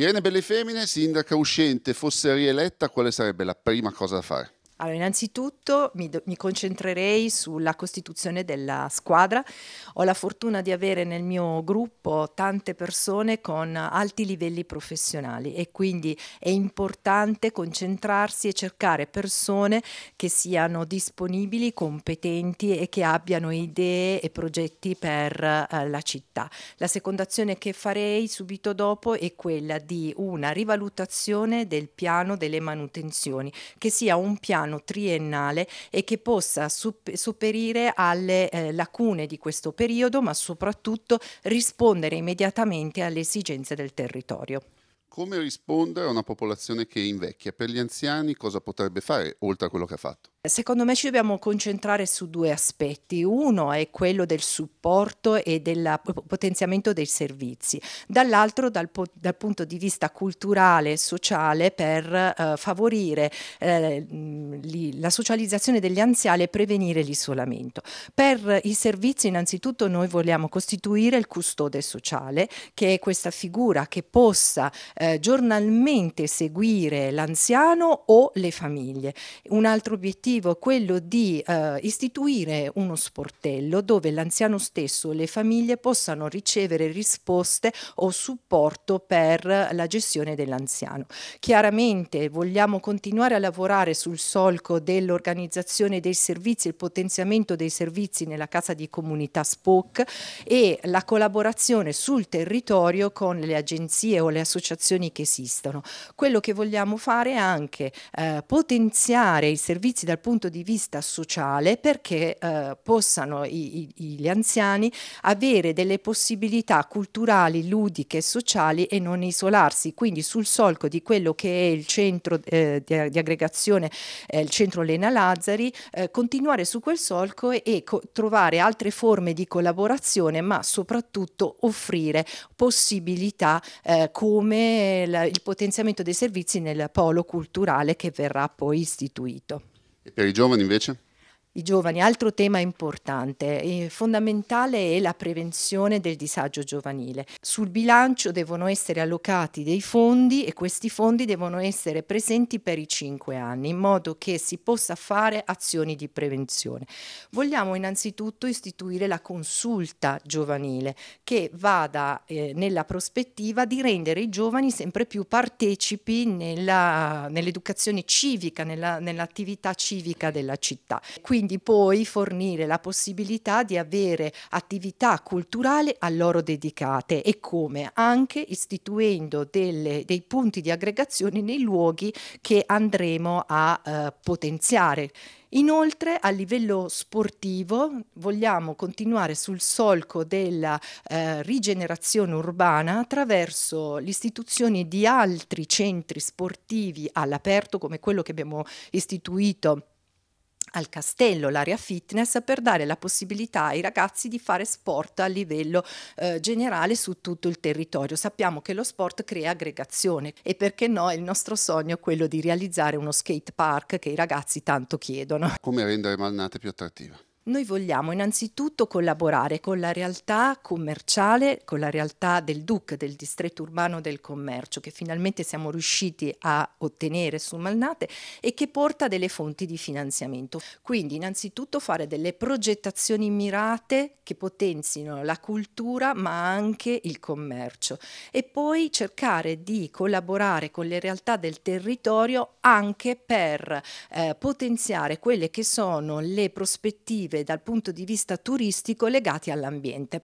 Irene Bellefemine, sindaca uscente, fosse rieletta, quale sarebbe la prima cosa da fare? Allora, innanzitutto mi, mi, concentrerei sulla costituzione della squadra. Ho la fortuna di avere nel mio gruppo tante persone con alti livelli professionali e quindi è importante concentrarsi e cercare persone che siano disponibili, competenti e che abbiano idee e progetti per eh, la città. La seconda azione che farei subito dopo è quella di una rivalutazione del piano delle manutenzioni, che sia un piano piano triennale e che possa sopperire alle eh, lacune di questo periodo, ma soprattutto rispondere immediatamente alle esigenze del territorio. Come rispondere a una popolazione che invecchia? Per gli anziani cosa potrebbe fare oltre a quello che ha fatto? Secondo me ci dobbiamo concentrare su due aspetti. Uno è quello del supporto e del potenziamento dei servizi, dall'altro dal, po- dal punto di vista culturale e sociale per eh, favorire eh, li- la socializzazione degli anziani e prevenire l'isolamento. Per i servizi innanzitutto noi vogliamo costituire il custode sociale, che è questa figura che possa eh, giornalmente seguire l'anziano o le famiglie. Un altro obiettivo l'obiettivo quello di eh, istituire uno sportello dove l'anziano stesso e le famiglie possano ricevere risposte o supporto per la gestione dell'anziano. Chiaramente vogliamo continuare a lavorare sul solco dell'organizzazione dei servizi, il potenziamento dei servizi nella casa di comunità SPOC e la collaborazione sul territorio con le agenzie o le associazioni che esistono. Quello che vogliamo fare è anche eh, potenziare i servizi dal dal punto di vista sociale perché eh, possano i, i, gli anziani avere delle possibilità culturali, ludiche sociali e non isolarsi. Quindi sul solco di quello che è il centro eh, di, di, aggregazione, eh, il centro Lena Lazzari, eh, continuare su quel solco e, e trovare altre forme di collaborazione ma soprattutto offrire possibilità eh, come il, il potenziamento dei servizi nel polo culturale che verrà poi istituito. E per i giovani invece? i giovani. Altro tema importante, e eh, fondamentale è la prevenzione del disagio giovanile. Sul bilancio devono essere allocati dei fondi e questi fondi devono essere presenti per i cinque anni in modo che si possa fare azioni di prevenzione. Vogliamo innanzitutto istituire la consulta giovanile che vada eh, nella prospettiva di rendere i giovani sempre più partecipi nell'educazione civica, civica, nell'attività civica della città. Quindi quindi poi fornire la possibilità di avere attività culturali a loro dedicate e come anche istituendo delle, dei punti di aggregazione nei luoghi che andremo a eh, potenziare. Inoltre a livello sportivo vogliamo continuare sul solco della eh, rigenerazione urbana attraverso l'istituzione di altri centri sportivi all'aperto come quello che abbiamo istituito al castello l'area fitness per dare la possibilità ai ragazzi di fare sport a livello eh, generale su tutto il territorio. Sappiamo che lo sport crea aggregazione e perché no, il nostro sogno è quello di realizzare uno skate park che i ragazzi tanto chiedono. Come rendere Malnate più attrattiva? Noi vogliamo innanzitutto collaborare con la realtà commerciale, con la realtà del DUC, del distretto urbano del commercio, che finalmente siamo riusciti a ottenere su Malnate e che porta delle fonti di finanziamento. Quindi innanzitutto fare delle progettazioni mirate che potenzino la cultura ma anche il commercio e poi cercare di collaborare con le realtà del territorio anche per eh, potenziare quelle che sono le prospettive dal punto di vista turistico legati all'ambiente.